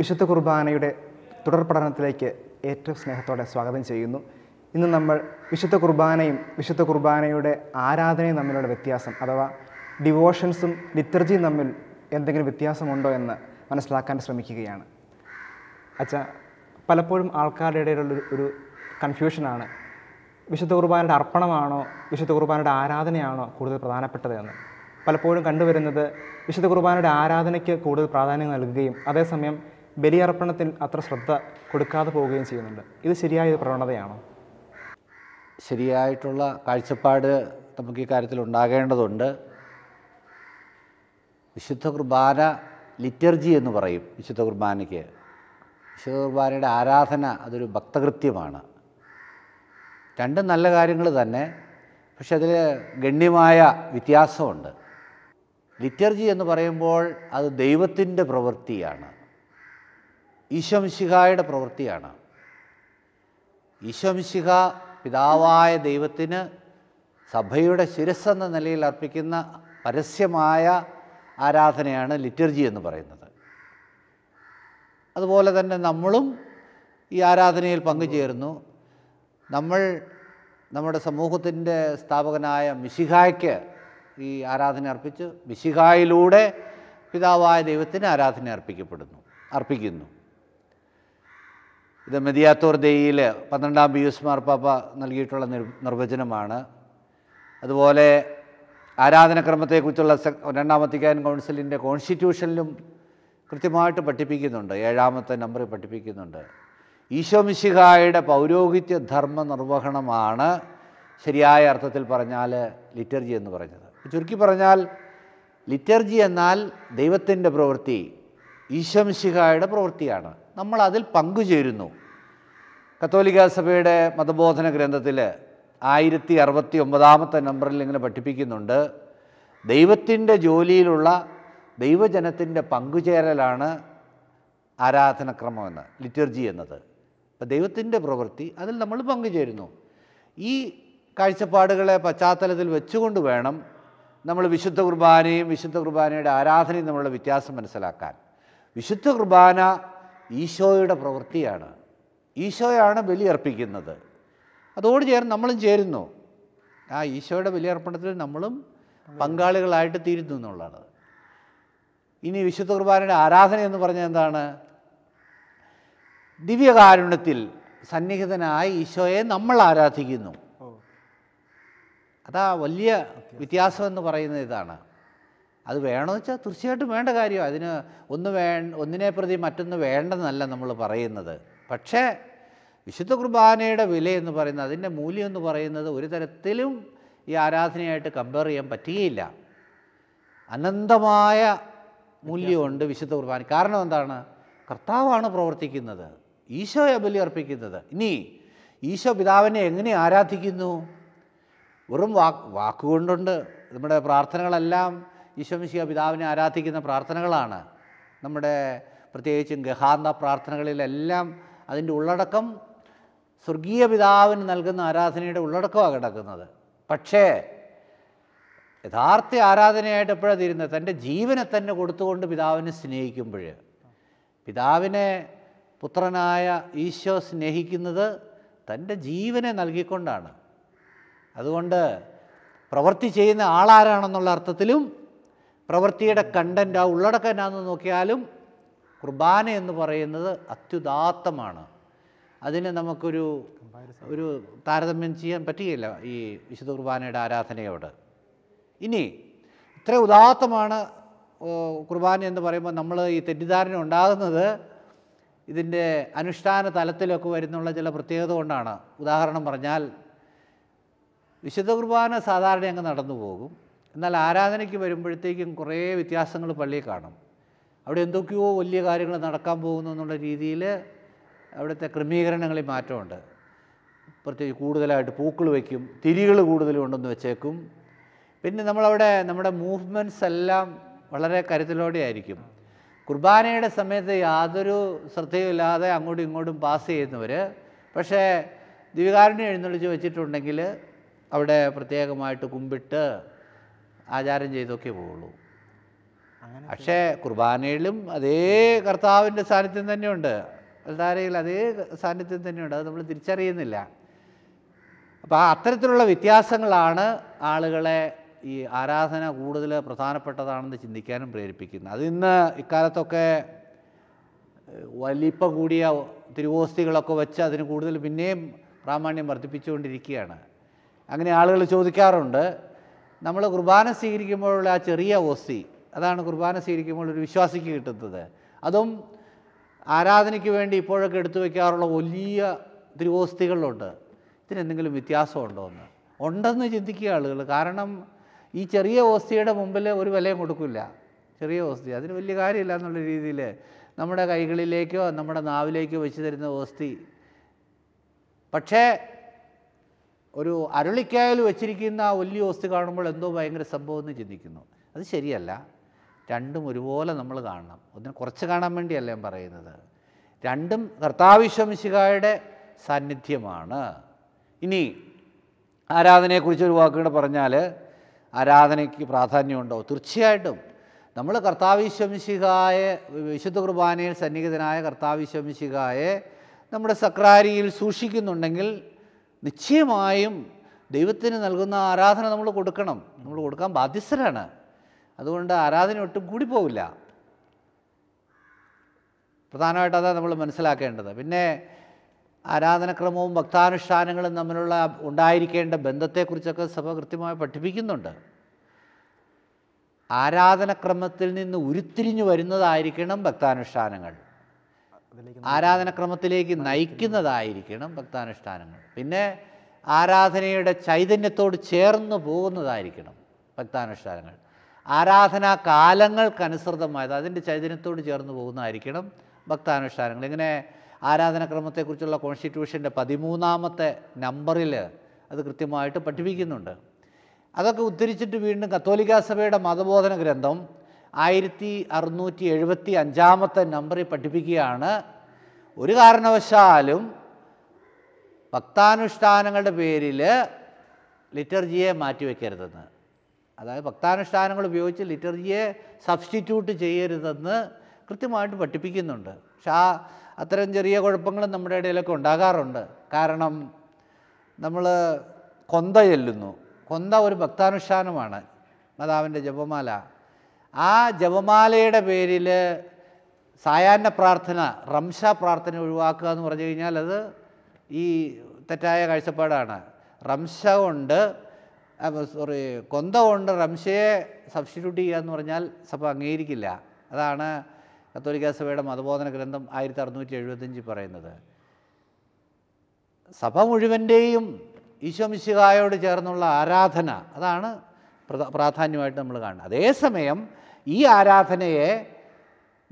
വിശുദ്ധ കുർബാനയുടെ തുടർ പഠനത്തിലേക്ക് ഏറ്റവും സ്നേഹത്തോടെ സ്വാഗതം ചെയ്യുന്നു ഇന്ന് നമ്മൾ വിശുദ്ധ കുർബാനയും വിശുദ്ധ കുർബാനയുടെ ആരാധനയും തമ്മിലുള്ള വ്യത്യാസം അഥവാ ഡിവോഷൻസും ലിറ്റർജിയും തമ്മിൽ എന്തെങ്കിലും വ്യത്യാസമുണ്ടോ എന്ന് മനസ്സിലാക്കാൻ ശ്രമിക്കുകയാണ് അച്ഛാ പലപ്പോഴും ആൾക്കാരുടെ ഇടയിലുള്ള ഒരു കൺഫ്യൂഷനാണ് വിശുദ്ധ കുർബാനയുടെ അർപ്പണമാണോ വിശുദ്ധ കുർബാനയുടെ ആരാധനയാണോ കൂടുതൽ പ്രധാനപ്പെട്ടത് എന്ന് പലപ്പോഴും കണ്ടുവരുന്നത് വിശുദ്ധ കുർബാനയുടെ ആരാധനയ്ക്ക് കൂടുതൽ പ്രാധാന്യം നൽകുകയും അതേസമയം ബലിയർപ്പണത്തിൽ അത്ര ശ്രദ്ധ കൊടുക്കാതെ പോവുകയും ചെയ്യുന്നുണ്ട് ഇത് ശരിയായ പ്രവണതയാണോ ശരിയായിട്ടുള്ള കാഴ്ചപ്പാട് നമുക്ക് ഈ കാര്യത്തിൽ ഉണ്ടാകേണ്ടതുണ്ട് വിശുദ്ധ കുർബാന ലിറ്റർജി എന്ന് പറയും വിശുദ്ധ കുർബാനയ്ക്ക് വിശുദ്ധ കുർബാനയുടെ ആരാധന അതൊരു ഭക്തകൃത്യമാണ് രണ്ടും നല്ല കാര്യങ്ങൾ തന്നെ പക്ഷെ അതിൽ ഗണ്യമായ വ്യത്യാസമുണ്ട് ലിറ്റർജി എന്ന് പറയുമ്പോൾ അത് ദൈവത്തിൻ്റെ പ്രവൃത്തിയാണ് ഈശ്വംശിഹായുടെ പ്രവൃത്തിയാണ് ഈശ്വംശിഹ പിതാവായ ദൈവത്തിന് സഭയുടെ എന്ന നിലയിൽ അർപ്പിക്കുന്ന പരസ്യമായ ആരാധനയാണ് ലിറ്റർജി എന്ന് പറയുന്നത് അതുപോലെ തന്നെ നമ്മളും ഈ ആരാധനയിൽ പങ്കുചേരുന്നു നമ്മൾ നമ്മുടെ സമൂഹത്തിൻ്റെ സ്ഥാപകനായ മിശിഹായ്ക്ക് ഈ ആരാധന അർപ്പിച്ച് മിശിഹായിലൂടെ പിതാവായ ദൈവത്തിന് ആരാധന അർപ്പിക്കപ്പെടുന്നു അർപ്പിക്കുന്നു ഇത് മെതിയാത്തോർ ദേയിൽ പന്ത്രണ്ടാം യുസ് മാർപ്പാപ്പ നൽകിയിട്ടുള്ള നിർവചനമാണ് അതുപോലെ ആരാധനക്രമത്തെക്കുറിച്ചുള്ള രണ്ടാമത്തെ വത്തിക്കാൻ കൗൺസിലിൻ്റെ കോൺസ്റ്റിറ്റ്യൂഷനിലും കൃത്യമായിട്ട് പഠിപ്പിക്കുന്നുണ്ട് ഏഴാമത്തെ നമ്പറിൽ പഠിപ്പിക്കുന്നുണ്ട് ഈശോമിശിഹായുടെ പൗരോഹിത്യ ധർമ്മ നിർവഹണമാണ് ശരിയായ അർത്ഥത്തിൽ പറഞ്ഞാൽ ലിറ്റർജി എന്ന് പറഞ്ഞത് ചുരുക്കി പറഞ്ഞാൽ ലിറ്റർജി എന്നാൽ ദൈവത്തിൻ്റെ പ്രവൃത്തി ഈശോമിശിഹായുടെ പ്രവൃത്തിയാണ് നമ്മൾ അതിൽ പങ്കുചേരുന്നു കത്തോലിക്ക സഭയുടെ മതബോധന ഗ്രന്ഥത്തിൽ ആയിരത്തി അറുപത്തി ഒമ്പതാമത്തെ നമ്പറിൽ ഇങ്ങനെ പഠിപ്പിക്കുന്നുണ്ട് ദൈവത്തിൻ്റെ ജോലിയിലുള്ള ദൈവജനത്തിൻ്റെ പങ്കുചേരലാണ് ആരാധനക്രമമെന്ന് ലിറ്റർജി എന്നത് അപ്പം ദൈവത്തിൻ്റെ പ്രവൃത്തി അതിൽ നമ്മൾ പങ്കുചേരുന്നു ഈ കാഴ്ചപ്പാടുകളെ പശ്ചാത്തലത്തിൽ വെച്ചുകൊണ്ട് വേണം നമ്മൾ വിശുദ്ധ കുർബാനയും വിശുദ്ധ കുർബാനയുടെ ആരാധനയും നമ്മളുടെ വ്യത്യാസം മനസ്സിലാക്കാൻ വിശുദ്ധ കുർബാന ഈശോയുടെ പ്രവൃത്തിയാണ് ഈശോയാണ് ബലിയർപ്പിക്കുന്നത് അതോട് ചേർന്ന് നമ്മളും ചേരുന്നു ആ ഈശോയുടെ ബലിയർപ്പണത്തിൽ നമ്മളും പങ്കാളികളായിട്ട് തീരുന്നു എന്നുള്ളതാണ് ഇനി വിശുദ്ധ കുർബാനയുടെ ആരാധന എന്ന് പറഞ്ഞാൽ എന്താണ് ദിവ്യകാരുണ്യത്തിൽ സന്നിഹിതനായ ഈശോയെ നമ്മൾ ആരാധിക്കുന്നു അതാ വലിയ വ്യത്യാസം എന്ന് പറയുന്നത് ഇതാണ് അത് വേണമെന്ന് വെച്ചാൽ തീർച്ചയായിട്ടും വേണ്ട കാര്യമാണ് അതിന് ഒന്ന് വേ ഒന്നിനെ പ്രതി മറ്റൊന്ന് വേണ്ടെന്നല്ല നമ്മൾ പറയുന്നത് പക്ഷേ വിശുദ്ധ കുർബാനയുടെ വില എന്ന് പറയുന്നത് അതിൻ്റെ മൂല്യം എന്ന് പറയുന്നത് ഒരു തരത്തിലും ഈ ആരാധനയായിട്ട് കമ്പയർ ചെയ്യാൻ പറ്റുകയില്ല അനന്തമായ മൂല്യമുണ്ട് വിശുദ്ധ കുർബാന കാരണം എന്താണ് കർത്താവാണ് പ്രവർത്തിക്കുന്നത് ഈശോയെ ബലി അർപ്പിക്കുന്നത് ഇനി ഈശോ പിതാവിനെ എങ്ങനെ ആരാധിക്കുന്നു വെറും വാക്ക് വാക്കുകൊണ്ടുണ്ട് നമ്മുടെ പ്രാർത്ഥനകളെല്ലാം ഈശോമിശിക പിതാവിനെ ആരാധിക്കുന്ന പ്രാർത്ഥനകളാണ് നമ്മുടെ പ്രത്യേകിച്ചും ഗഹാന്ത പ്രാർത്ഥനകളിലെല്ലാം അതിൻ്റെ ഉള്ളടക്കം സ്വർഗീയ പിതാവിന് നൽകുന്ന ആരാധനയുടെ ഉള്ളടക്കമാണ് കിടക്കുന്നത് പക്ഷേ യഥാർത്ഥ ആരാധനയായിട്ട് എപ്പോഴാണ് തീരുന്നത് തൻ്റെ ജീവനെ തന്നെ കൊടുത്തുകൊണ്ട് പിതാവിനെ സ്നേഹിക്കുമ്പോൾ പിതാവിനെ പുത്രനായ ഈശോ സ്നേഹിക്കുന്നത് തൻ്റെ ജീവനെ നൽകിക്കൊണ്ടാണ് അതുകൊണ്ട് പ്രവൃത്തി ചെയ്യുന്ന ആളാരാണെന്നുള്ള അർത്ഥത്തിലും പ്രവൃത്തിയുടെ കണ്ടൻറ്റ് ആ ഉള്ളടക്കം എന്നാന്ന് നോക്കിയാലും കുർബാന എന്ന് പറയുന്നത് അത്യുദാത്തമാണ് അതിനെ നമുക്കൊരു ഒരു താരതമ്യം ചെയ്യാൻ പറ്റുകയില്ല ഈ വിശുദ്ധ കുർബാനയുടെ ആരാധനയോട് ഇനി ഇത്ര ഉദാത്തമാണ് കുർബാന എന്ന് പറയുമ്പോൾ നമ്മൾ ഈ തെറ്റിദ്ധാരണ ഉണ്ടാകുന്നത് ഇതിൻ്റെ അനുഷ്ഠാന തലത്തിലൊക്കെ വരുന്നുള്ള ചില പ്രത്യേകത കൊണ്ടാണ് ഉദാഹരണം പറഞ്ഞാൽ വിശുദ്ധ കുർബാന സാധാരണ അങ്ങ് നടന്നു പോകും എന്നാൽ ആരാധനയ്ക്ക് വരുമ്പോഴത്തേക്കും കുറേ വ്യത്യാസങ്ങൾ പള്ളിയിൽ കാണും അവിടെ എന്തൊക്കെയോ വലിയ കാര്യങ്ങൾ നടക്കാൻ പോകുന്നു എന്നുള്ള രീതിയിൽ അവിടുത്തെ ക്രമീകരണങ്ങളിൽ മാറ്റമുണ്ട് പ്രത്യേകിച്ച് കൂടുതലായിട്ട് പൂക്കൾ വയ്ക്കും തിരികൾ കൂടുതൽ ഉണ്ടെന്ന് വെച്ചേക്കും പിന്നെ നമ്മളവിടെ നമ്മുടെ മൂവ്മെൻറ്റ്സ് എല്ലാം വളരെ കരുതലോടെ ആയിരിക്കും കുർബാനയുടെ സമയത്ത് യാതൊരു ശ്രദ്ധയുമില്ലാതെ അങ്ങോട്ടും ഇങ്ങോട്ടും പാസ് ചെയ്യുന്നവർ പക്ഷേ ദിവികാരുണ്യം എഴുന്നള്ളിച്ച് വെച്ചിട്ടുണ്ടെങ്കിൽ അവിടെ പ്രത്യേകമായിട്ട് കുമ്പിട്ട് ആചാരം ചെയ്തൊക്കെ പോവുള്ളൂ പക്ഷേ കുർബാനയിലും അതേ കർത്താവിൻ്റെ സാന്നിധ്യം തന്നെയുണ്ട് ധാരയിൽ അതേ സാന്നിധ്യം തന്നെയുണ്ട് അത് നമ്മൾ തിരിച്ചറിയുന്നില്ല അപ്പോൾ അത്തരത്തിലുള്ള വ്യത്യാസങ്ങളാണ് ആളുകളെ ഈ ആരാധന കൂടുതൽ പ്രധാനപ്പെട്ടതാണെന്ന് ചിന്തിക്കാനും പ്രേരിപ്പിക്കുന്നത് അത് ഇന്ന് ഇക്കാലത്തൊക്കെ വലിപ്പ കൂടിയ തിരുവോസ്തികളൊക്കെ വെച്ച് അതിന് കൂടുതൽ പിന്നെയും പ്രാമാണ്യം വർദ്ധിപ്പിച്ചുകൊണ്ടിരിക്കുകയാണ് അങ്ങനെ ആളുകൾ ചോദിക്കാറുണ്ട് നമ്മൾ കുർബാന സ്വീകരിക്കുമ്പോഴുള്ള ആ ചെറിയ ഓസ്തി അതാണ് കുർബാന സ്വീകരിക്കുമ്പോൾ ഒരു വിശ്വാസിക്ക് കിട്ടുന്നത് അതും ആരാധനയ്ക്ക് വേണ്ടി ഇപ്പോഴൊക്കെ എടുത്തു വയ്ക്കാറുള്ള വലിയ തിരുവോസ്തികളുണ്ട് ഇതിനെന്തെങ്കിലും വ്യത്യാസമുണ്ടോ എന്ന് ഉണ്ടെന്ന് ചിന്തിക്കുക ആളുകൾ കാരണം ഈ ചെറിയ ഓസ്തിയുടെ മുമ്പിൽ ഒരു വിലയും കൊടുക്കില്ല ചെറിയ ഓസ്തി അതിന് വലിയ കാര്യമില്ല എന്നുള്ള രീതിയിൽ നമ്മുടെ കൈകളിലേക്കോ നമ്മുടെ നാവിലേക്കോ വെച്ച് തരുന്ന ഓസ്തി പക്ഷേ ഒരു അരുളിക്കായൽ വെച്ചിരിക്കുന്ന ആ വലിയ ഓസ്തി കാണുമ്പോൾ എന്തോ ഭയങ്കര സംഭവം എന്ന് ചിന്തിക്കുന്നു അത് ശരിയല്ല രണ്ടും ഒരുപോലെ നമ്മൾ കാണണം ഒന്നിനെ കുറച്ച് കാണാൻ വേണ്ടിയല്ല ഞാൻ പറയുന്നത് രണ്ടും കർത്താവിശ്വംശികായുടെ സാന്നിധ്യമാണ് ഇനി ആരാധനയെക്കുറിച്ച് ഒരു വാക്കുകൾ പറഞ്ഞാൽ ആരാധനയ്ക്ക് പ്രാധാന്യമുണ്ടോ തീർച്ചയായിട്ടും നമ്മൾ കർത്താവിശ്വംശികായ വിശുദ്ധ കുർബാനയിൽ സന്നിഹിതനായ കർത്താവിശ്വംശികായ നമ്മുടെ സക്രാരിയിൽ സൂക്ഷിക്കുന്നുണ്ടെങ്കിൽ നിശ്ചയമായും ദൈവത്തിന് നൽകുന്ന ആരാധന നമ്മൾ കൊടുക്കണം നമ്മൾ കൊടുക്കാൻ ബാധ്യസ്ഥരാണ് അതുകൊണ്ട് ആരാധന ഒട്ടും പോവില്ല പ്രധാനമായിട്ട് അതാണ് നമ്മൾ മനസ്സിലാക്കേണ്ടത് പിന്നെ ആരാധനക്രമവും ഭക്താനുഷ്ഠാനങ്ങളും തമ്മിലുള്ള ഉണ്ടായിരിക്കേണ്ട ബന്ധത്തെക്കുറിച്ചൊക്കെ സഭ കൃത്യമായി പഠിപ്പിക്കുന്നുണ്ട് ആരാധനക്രമത്തിൽ നിന്ന് ഉരുത്തിരിഞ്ഞു വരുന്നതായിരിക്കണം ഭക്താനുഷ്ഠാനങ്ങൾ ആരാധനക്രമത്തിലേക്ക് നയിക്കുന്നതായിരിക്കണം ഭക്താനുഷ്ഠാനങ്ങൾ പിന്നെ ആരാധനയുടെ ചൈതന്യത്തോട് ചേർന്ന് പോകുന്നതായിരിക്കണം ഭക്താനുഷ്ഠാനങ്ങൾ ആരാധനാ കാലങ്ങൾക്കനുസൃതമായത് അതിൻ്റെ ചൈതന്യത്തോട് ചേർന്ന് പോകുന്നതായിരിക്കണം ഭക്താനുഷ്ഠാനങ്ങൾ ഇങ്ങനെ ആരാധനക്രമത്തെക്കുറിച്ചുള്ള കോൺസ്റ്റിറ്റ്യൂഷൻ്റെ പതിമൂന്നാമത്തെ നമ്പറിൽ അത് കൃത്യമായിട്ട് പഠിപ്പിക്കുന്നുണ്ട് അതൊക്കെ ഉദ്ധരിച്ചിട്ട് വീണ്ടും കത്തോലിക്കാ സഭയുടെ മതബോധന ഗ്രന്ഥം ആയിരത്തി അറുന്നൂറ്റി എഴുപത്തി അഞ്ചാമത്തെ നമ്പറിൽ പഠിപ്പിക്കുകയാണ് ഒരു കാരണവശാലും ഭക്താനുഷ്ഠാനങ്ങളുടെ പേരിൽ ലിറ്റർജിയെ മാറ്റിവെക്കരുതെന്ന് അതായത് ഭക്താനുഷ്ഠാനങ്ങൾ ഉപയോഗിച്ച് ലിറ്റർജിയെ സബ്സ്റ്റിറ്റ്യൂട്ട് ചെയ്യരുതെന്ന് കൃത്യമായിട്ട് പഠിപ്പിക്കുന്നുണ്ട് പക്ഷെ ആ അത്തരം ചെറിയ കുഴപ്പങ്ങളും നമ്മുടെ ഇടയിലൊക്കെ ഉണ്ടാകാറുണ്ട് കാരണം നമ്മൾ കൊന്ത ചെല്ലുന്നു കൊന്ത ഒരു ഭക്താനുഷ്ഠാനമാണ് മാതാവിൻ്റെ ജപമാല ആ ജപമാലയുടെ പേരിൽ സായാഹ്ന പ്രാർത്ഥന റംശ പ്രാർത്ഥന ഒഴിവാക്കുക എന്ന് പറഞ്ഞു കഴിഞ്ഞാൽ അത് ഈ തെറ്റായ കാഴ്ചപ്പാടാണ് റംശ കൊണ്ട് സോറി കൊന്ത കൊണ്ട് റംഷയെ സബ്സ്റ്റിറ്റ്യൂട്ട് ചെയ്യുക എന്ന് പറഞ്ഞാൽ സഭ അംഗീകരിക്കില്ല അതാണ് കത്തോലിക്ക സഭയുടെ മതബോധന ഗ്രന്ഥം ആയിരത്തി അറുന്നൂറ്റി എഴുപത്തഞ്ചിൽ പറയുന്നത് സഭ മുഴുവൻ്റെയും ഈശോമിശിഹായോട് ചേർന്നുള്ള ആരാധന അതാണ് പ്രാധാന്യമായിട്ട് നമ്മൾ കാണുന്നത് അതേസമയം ഈ ആരാധനയെ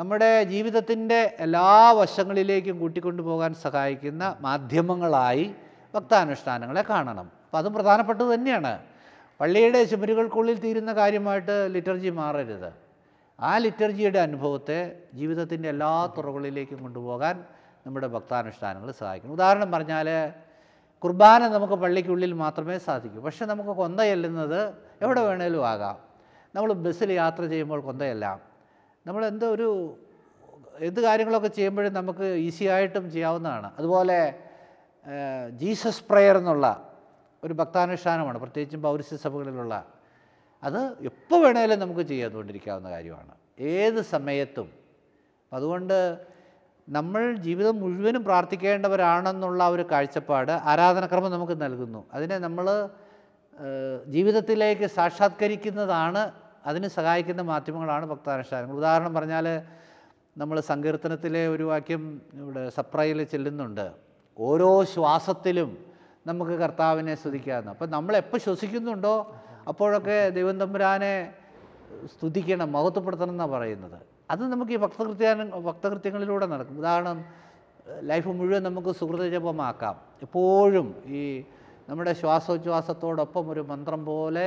നമ്മുടെ ജീവിതത്തിൻ്റെ എല്ലാ വശങ്ങളിലേക്കും കൂട്ടിക്കൊണ്ടു പോകാൻ സഹായിക്കുന്ന മാധ്യമങ്ങളായി ഭക്താനുഷ്ഠാനങ്ങളെ കാണണം അപ്പം അതും പ്രധാനപ്പെട്ടത് തന്നെയാണ് പള്ളിയുടെ ചുമരുകൾക്കുള്ളിൽ തീരുന്ന കാര്യമായിട്ട് ലിറ്റർജി മാറരുത് ആ ലിറ്റർജിയുടെ അനുഭവത്തെ ജീവിതത്തിൻ്റെ എല്ലാ തുറകളിലേക്കും കൊണ്ടുപോകാൻ നമ്മുടെ ഭക്താനുഷ്ഠാനങ്ങൾ സഹായിക്കുന്നു ഉദാഹരണം പറഞ്ഞാൽ കുർബാന നമുക്ക് പള്ളിക്കുള്ളിൽ മാത്രമേ സാധിക്കൂ പക്ഷേ നമുക്ക് കൊന്തയല്ലുന്നത് എവിടെ വേണേലും ആകാം നമ്മൾ ബസ്സിൽ യാത്ര ചെയ്യുമ്പോൾ കൊന്തയല്ലാം നമ്മൾ എന്തോ ഒരു എന്ത് കാര്യങ്ങളൊക്കെ ചെയ്യുമ്പോഴും നമുക്ക് ഈസിയായിട്ടും ചെയ്യാവുന്നതാണ് അതുപോലെ ജീസസ് പ്രെയർ എന്നുള്ള ഒരു ഭക്താനുഷ്ഠാനമാണ് പ്രത്യേകിച്ചും പൗരസ്യ സഭകളിലുള്ള അത് എപ്പോൾ വേണേലും നമുക്ക് ചെയ്തുകൊണ്ടിരിക്കാവുന്ന കാര്യമാണ് ഏത് സമയത്തും അതുകൊണ്ട് നമ്മൾ ജീവിതം മുഴുവനും പ്രാർത്ഥിക്കേണ്ടവരാണെന്നുള്ള ഒരു കാഴ്ചപ്പാട് ആരാധനക്രമം നമുക്ക് നൽകുന്നു അതിനെ നമ്മൾ ജീവിതത്തിലേക്ക് സാക്ഷാത്കരിക്കുന്നതാണ് അതിന് സഹായിക്കുന്ന മാധ്യമങ്ങളാണ് ഭക്താനുഷ്ഠാനങ്ങൾ ഉദാഹരണം പറഞ്ഞാൽ നമ്മൾ സങ്കീർത്തനത്തിലെ ഒരു വാക്യം ഇവിടെ സപ്രയിൽ ചെല്ലുന്നുണ്ട് ഓരോ ശ്വാസത്തിലും നമുക്ക് കർത്താവിനെ സ്തുതിക്കാമെന്ന് അപ്പം നമ്മളെപ്പോൾ ശ്വസിക്കുന്നുണ്ടോ അപ്പോഴൊക്കെ ദൈവം തമ്പുരാനെ സ്തുതിക്കണം മഹത്വപ്പെടുത്തണം എന്നാണ് പറയുന്നത് അത് നമുക്ക് ഈ ഭക്തകൃത്യാന ഭക്തകൃത്യങ്ങളിലൂടെ നടക്കും ഉദാഹരണം ലൈഫ് മുഴുവൻ നമുക്ക് സുഹൃതജപമാക്കാം എപ്പോഴും ഈ നമ്മുടെ ശ്വാസോച്ഛ്വാസത്തോടൊപ്പം ഒരു മന്ത്രം പോലെ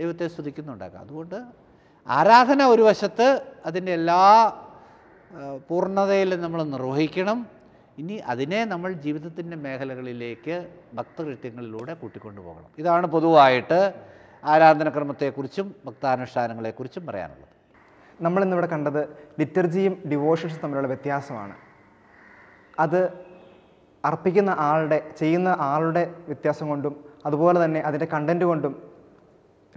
ദൈവത്തെ സ്തുതിക്കുന്നുണ്ടാക്കാം അതുകൊണ്ട് ആരാധന ഒരു വശത്ത് അതിൻ്റെ എല്ലാ പൂർണ്ണതയിലും നമ്മൾ നിർവഹിക്കണം ഇനി അതിനെ നമ്മൾ ജീവിതത്തിൻ്റെ മേഖലകളിലേക്ക് ഭക്തകൃത്യങ്ങളിലൂടെ കൂട്ടിക്കൊണ്ടു പോകണം ഇതാണ് പൊതുവായിട്ട് ആരാധനക്രമത്തെക്കുറിച്ചും ഭക്താനുഷ്ഠാനങ്ങളെക്കുറിച്ചും പറയാനുള്ളത് നമ്മളിന്നിവിടെ കണ്ടത് ലിറ്റർജിയും ഡിവോഷൻസും തമ്മിലുള്ള വ്യത്യാസമാണ് അത് അർപ്പിക്കുന്ന ആളുടെ ചെയ്യുന്ന ആളുടെ വ്യത്യാസം കൊണ്ടും അതുപോലെ തന്നെ അതിൻ്റെ കണ്ടൻറ്റ് കൊണ്ടും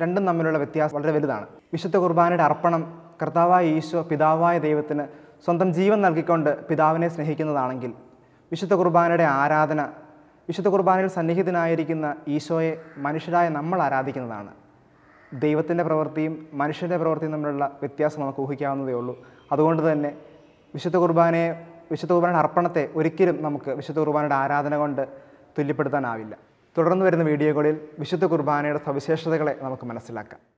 രണ്ടും തമ്മിലുള്ള വ്യത്യാസം വളരെ വലുതാണ് വിശുദ്ധ കുർബാനയുടെ അർപ്പണം കർത്താവായ ഈശോ പിതാവായ ദൈവത്തിന് സ്വന്തം ജീവൻ നൽകിക്കൊണ്ട് പിതാവിനെ സ്നേഹിക്കുന്നതാണെങ്കിൽ വിശുദ്ധ കുർബാനയുടെ ആരാധന വിശുദ്ധ കുർബാനയിൽ സന്നിഹിതനായിരിക്കുന്ന ഈശോയെ മനുഷ്യരായ നമ്മൾ ആരാധിക്കുന്നതാണ് ദൈവത്തിൻ്റെ പ്രവൃത്തിയും മനുഷ്യൻ്റെ പ്രവൃത്തിയും തമ്മിലുള്ള വ്യത്യാസം നമുക്ക് ഊഹിക്കാവുന്നതേ ഉള്ളൂ അതുകൊണ്ട് തന്നെ വിശുദ്ധ കുർബാനയെ വിശുദ്ധ കുർബാനയുടെ അർപ്പണത്തെ ഒരിക്കലും നമുക്ക് വിശുദ്ധ കുർബാനയുടെ ആരാധന കൊണ്ട് തുല്യപ്പെടുത്താനാവില്ല തുടർന്ന് വരുന്ന വീഡിയോകളിൽ വിശുദ്ധ കുർബാനയുടെ സവിശേഷതകളെ നമുക്ക് മനസ്സിലാക്കാം